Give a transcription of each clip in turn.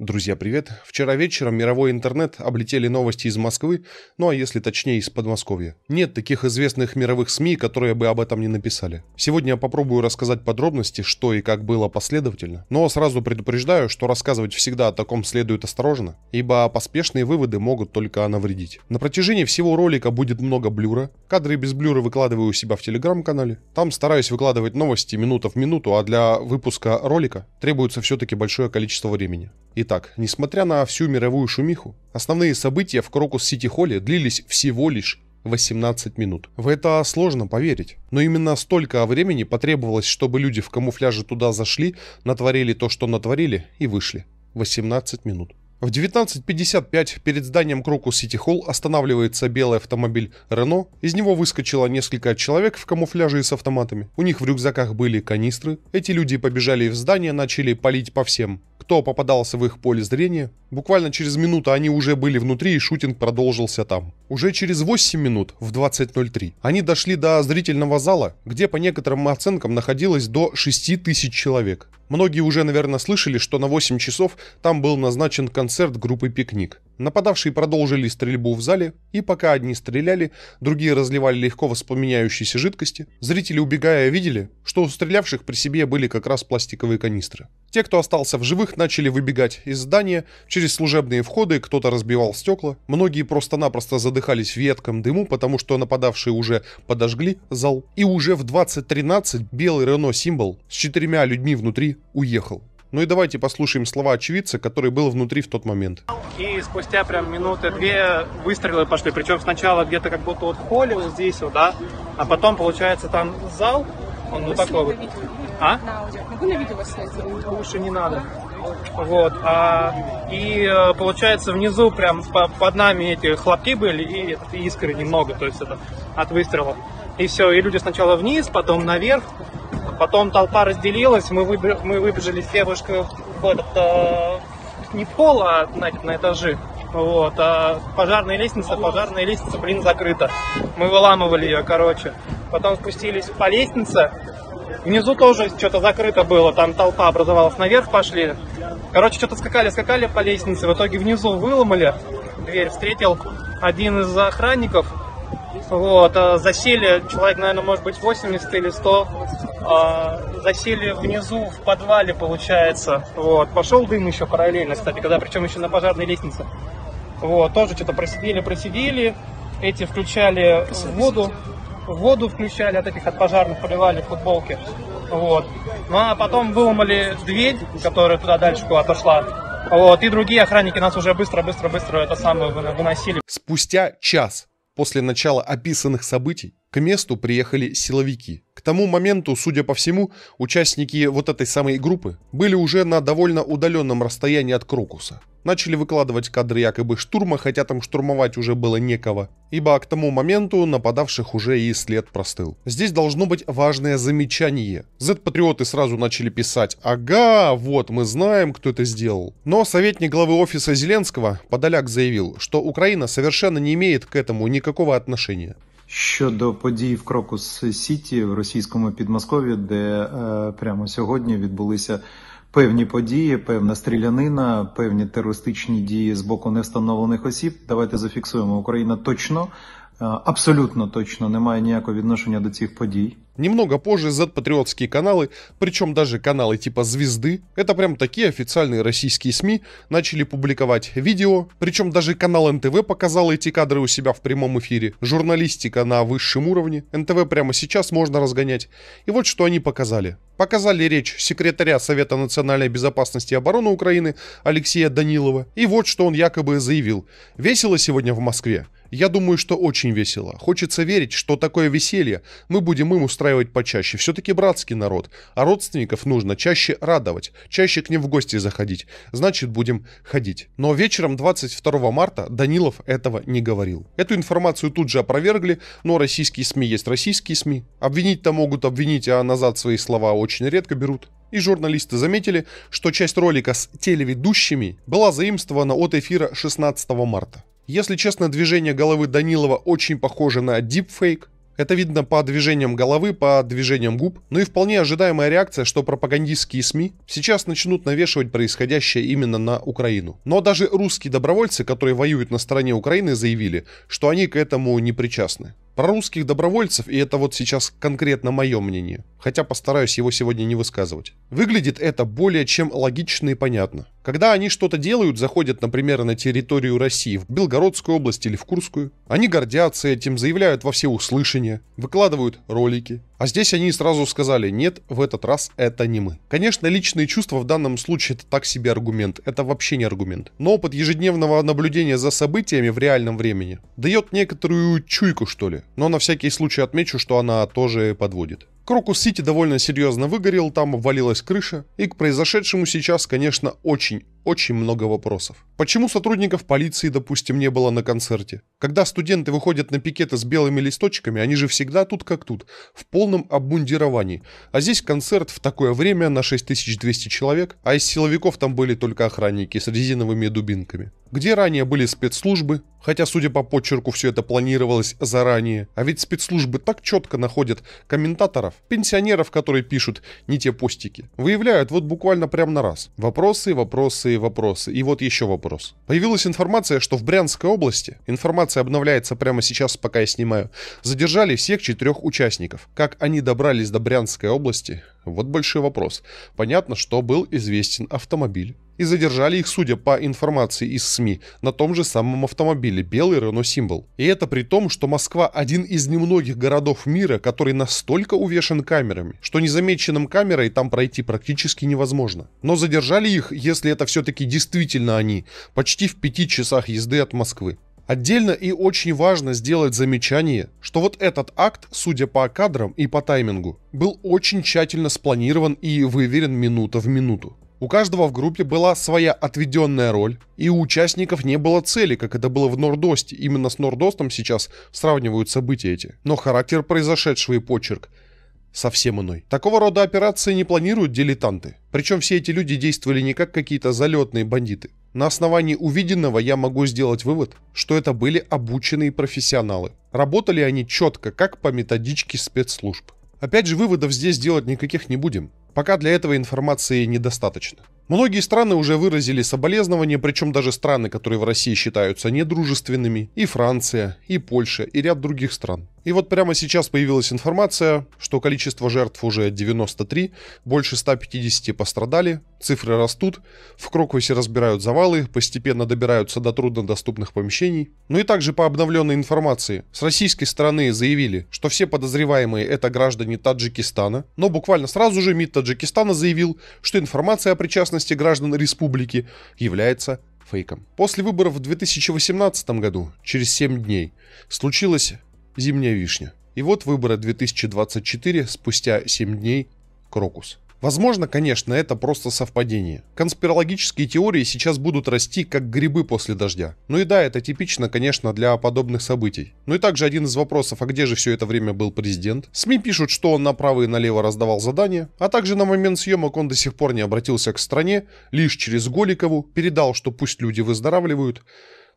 Друзья, привет! Вчера вечером мировой интернет облетели новости из Москвы, ну а если точнее из Подмосковья. Нет таких известных мировых СМИ, которые бы об этом не написали. Сегодня я попробую рассказать подробности, что и как было последовательно, но сразу предупреждаю, что рассказывать всегда о таком следует осторожно, ибо поспешные выводы могут только навредить. На протяжении всего ролика будет много блюра, кадры без блюра выкладываю у себя в телеграм-канале, там стараюсь выкладывать новости минута в минуту, а для выпуска ролика требуется все-таки большое количество времени. Итак, так, несмотря на всю мировую шумиху, основные события в Крокус-Сити-Холле длились всего лишь 18 минут. В это сложно поверить, но именно столько времени потребовалось, чтобы люди в камуфляже туда зашли, натворили то, что натворили, и вышли. 18 минут. В 19.55 перед зданием Крокус Сити Холл останавливается белый автомобиль Рено. Из него выскочило несколько человек в камуфляже и с автоматами. У них в рюкзаках были канистры. Эти люди побежали в здание, начали палить по всем кто попадался в их поле зрения. Буквально через минуту они уже были внутри, и шутинг продолжился там. Уже через 8 минут, в 20.03, они дошли до зрительного зала, где по некоторым оценкам находилось до 6 тысяч человек. Многие уже, наверное, слышали, что на 8 часов там был назначен концерт группы «Пикник». Нападавшие продолжили стрельбу в зале, и пока одни стреляли, другие разливали легко воспламеняющиеся жидкости, зрители, убегая, видели, что у стрелявших при себе были как раз пластиковые канистры. Те, кто остался в живых, начали выбегать из здания, через служебные входы кто-то разбивал стекла, многие просто-напросто задыхались в едком дыму, потому что нападавшие уже подожгли зал, и уже в 20.13 белый Рено Символ с четырьмя людьми внутри уехал. Ну и давайте послушаем слова очевидца, который был внутри в тот момент. И спустя прям минуты две выстрелы пошли, причем сначала где-то как будто вот в холле вот здесь вот, да, а потом получается там зал, он вот такой вот. А? Могу на видео вас снять? Лучше не надо. Вот. А, и э, получается внизу прям по, под нами эти хлопки были и, и искры немного, то есть это от выстрелов. И все, и люди сначала вниз, потом наверх, Потом толпа разделилась, мы, выбежали, мы выбежали с девушкой в этот, э, не в холл, а значит, на этажи. Вот, а пожарная лестница, пожарная лестница, блин, закрыта. Мы выламывали ее, короче. Потом спустились по лестнице. Внизу тоже что-то закрыто было, там толпа образовалась, наверх пошли. Короче, что-то скакали, скакали по лестнице, в итоге внизу выломали. Дверь встретил один из охранников. Вот, а засели человек, наверное, может быть 80 или 100 а, засели внизу в подвале, получается. Вот. Пошел дым еще параллельно, кстати, когда причем еще на пожарной лестнице. Вот, тоже что-то просидели, просидели. Эти включали воду, воду включали от этих от пожарных, поливали в футболке. Вот. Ну а потом выломали дверь, которая туда дальше куда отошла. Вот, и другие охранники нас уже быстро-быстро-быстро это самое выносили. Спустя час после начала описанных событий к месту приехали силовики. К тому моменту, судя по всему, участники вот этой самой группы были уже на довольно удаленном расстоянии от Крокуса. Начали выкладывать кадры якобы штурма, хотя там штурмовать уже было некого, ибо к тому моменту нападавших уже и след простыл. Здесь должно быть важное замечание. Z-патриоты сразу начали писать «Ага, вот, мы знаем, кто это сделал». Но советник главы офиса Зеленского, Подоляк, заявил, что Украина совершенно не имеет к этому никакого отношения. Щодо подій в Крокус Сіті в російському підмосков'ї, де е, прямо сьогодні відбулися певні події, певна стрілянина, певні терористичні дії з боку невстановлених осіб. Давайте зафіксуємо Україна точно А, абсолютно точно не немає ніякого відношення до цих подій. Немного позже Z-патриотские каналы, причем даже каналы типа «Звезды», это прям такие официальные российские СМИ, начали публиковать видео, причем даже канал НТВ показал эти кадры у себя в прямом эфире. Журналистика на высшем уровне, НТВ прямо сейчас можно разгонять. И вот что они показали показали речь секретаря Совета национальной безопасности и обороны Украины Алексея Данилова, и вот что он якобы заявил. «Весело сегодня в Москве? Я думаю, что очень весело. Хочется верить, что такое веселье мы будем им устраивать почаще. Все-таки братский народ, а родственников нужно чаще радовать, чаще к ним в гости заходить. Значит, будем ходить». Но вечером 22 марта Данилов этого не говорил. Эту информацию тут же опровергли, но российские СМИ есть российские СМИ. Обвинить-то могут обвинить, а назад свои слова очень очень редко берут. И журналисты заметили, что часть ролика с телеведущими была заимствована от эфира 16 марта. Если честно, движение головы Данилова очень похоже на дипфейк, это видно по движениям головы, по движениям губ. Ну и вполне ожидаемая реакция, что пропагандистские СМИ сейчас начнут навешивать происходящее именно на Украину. Но даже русские добровольцы, которые воюют на стороне Украины, заявили, что они к этому не причастны. Про русских добровольцев, и это вот сейчас конкретно мое мнение, хотя постараюсь его сегодня не высказывать. Выглядит это более чем логично и понятно. Когда они что-то делают, заходят, например, на территорию России, в Белгородскую область или в Курскую, они гордятся этим, заявляют во все всеуслышание, выкладывают ролики, а здесь они сразу сказали, нет, в этот раз это не мы. Конечно, личные чувства в данном случае это так себе аргумент, это вообще не аргумент. Но опыт ежедневного наблюдения за событиями в реальном времени дает некоторую чуйку, что ли. Но на всякий случай отмечу, что она тоже подводит. Крокус Сити довольно серьезно выгорел, там обвалилась крыша, и к произошедшему сейчас, конечно, очень очень много вопросов. Почему сотрудников полиции, допустим, не было на концерте? Когда студенты выходят на пикеты с белыми листочками, они же всегда тут как тут, в полном обмундировании. А здесь концерт в такое время на 6200 человек, а из силовиков там были только охранники с резиновыми дубинками. Где ранее были спецслужбы, хотя, судя по почерку, все это планировалось заранее, а ведь спецслужбы так четко находят комментаторов, пенсионеров, которые пишут не те постики. Выявляют вот буквально прямо на раз. Вопросы, вопросы, вопросы и вопросы. И вот еще вопрос. Появилась информация, что в Брянской области, информация обновляется прямо сейчас, пока я снимаю, задержали всех четырех участников. Как они добрались до Брянской области, вот большой вопрос. Понятно, что был известен автомобиль и задержали их, судя по информации из СМИ, на том же самом автомобиле белый рено символ. И это при том, что Москва один из немногих городов мира, который настолько увешан камерами, что незамеченным камерой там пройти практически невозможно. Но задержали их, если это все-таки действительно они, почти в пяти часах езды от Москвы. Отдельно и очень важно сделать замечание, что вот этот акт, судя по кадрам и по таймингу, был очень тщательно спланирован и выверен минута в минуту. У каждого в группе была своя отведенная роль, и у участников не было цели, как это было в Нордосте. Именно с Нордостом сейчас сравнивают события эти. Но характер произошедшего и почерк совсем иной. Такого рода операции не планируют дилетанты. Причем все эти люди действовали не как какие-то залетные бандиты. На основании увиденного я могу сделать вывод, что это были обученные профессионалы. Работали они четко, как по методичке спецслужб. Опять же, выводов здесь делать никаких не будем. Пока для этого информации недостаточно. Многие страны уже выразили соболезнования, причем даже страны, которые в России считаются недружественными, и Франция, и Польша, и ряд других стран. И вот прямо сейчас появилась информация, что количество жертв уже 93, больше 150 пострадали, цифры растут, в Крокусе разбирают завалы, постепенно добираются до труднодоступных помещений. Ну и также по обновленной информации, с российской стороны заявили, что все подозреваемые это граждане Таджикистана, но буквально сразу же МИД Таджикистана заявил, что информация о причастности безопасности граждан республики является фейком. После выборов в 2018 году, через 7 дней, случилась зимняя вишня. И вот выборы 2024 спустя 7 дней Крокус. Возможно, конечно, это просто совпадение. Конспирологические теории сейчас будут расти, как грибы после дождя. Ну и да, это типично, конечно, для подобных событий. Ну и также один из вопросов, а где же все это время был президент? СМИ пишут, что он направо и налево раздавал задания, а также на момент съемок он до сих пор не обратился к стране, лишь через Голикову передал, что пусть люди выздоравливают.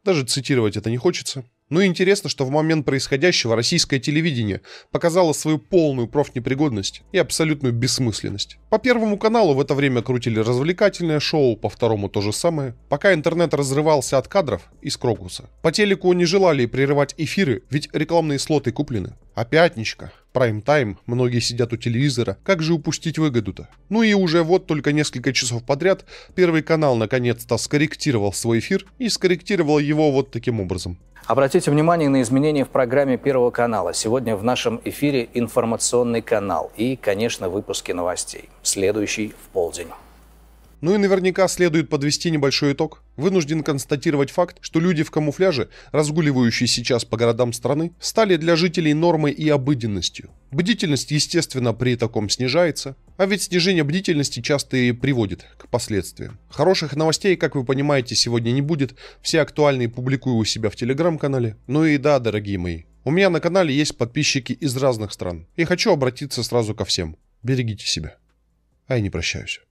Даже цитировать это не хочется. Ну интересно, что в момент происходящего российское телевидение показало свою полную профнепригодность и абсолютную бессмысленность. По Первому каналу в это время крутили развлекательное шоу, по Второму то же самое, пока интернет разрывался от кадров из Крокуса. По телеку не желали прерывать эфиры, ведь рекламные слоты куплены. А пятничка, прайм-тайм, многие сидят у телевизора, как же упустить выгоду-то? Ну и уже вот только несколько часов подряд Первый канал наконец-то скорректировал свой эфир и скорректировал его вот таким образом. Обратите внимание на изменения в программе Первого канала. Сегодня в нашем эфире информационный канал и, конечно, выпуски новостей. Следующий в полдень. Ну и наверняка следует подвести небольшой итог. Вынужден констатировать факт, что люди в камуфляже, разгуливающие сейчас по городам страны, стали для жителей нормой и обыденностью. Бдительность, естественно, при таком снижается, а ведь снижение бдительности часто и приводит к последствиям. Хороших новостей, как вы понимаете, сегодня не будет, все актуальные публикую у себя в телеграм-канале. Ну и да, дорогие мои, у меня на канале есть подписчики из разных стран, и хочу обратиться сразу ко всем. Берегите себя. А я не прощаюсь.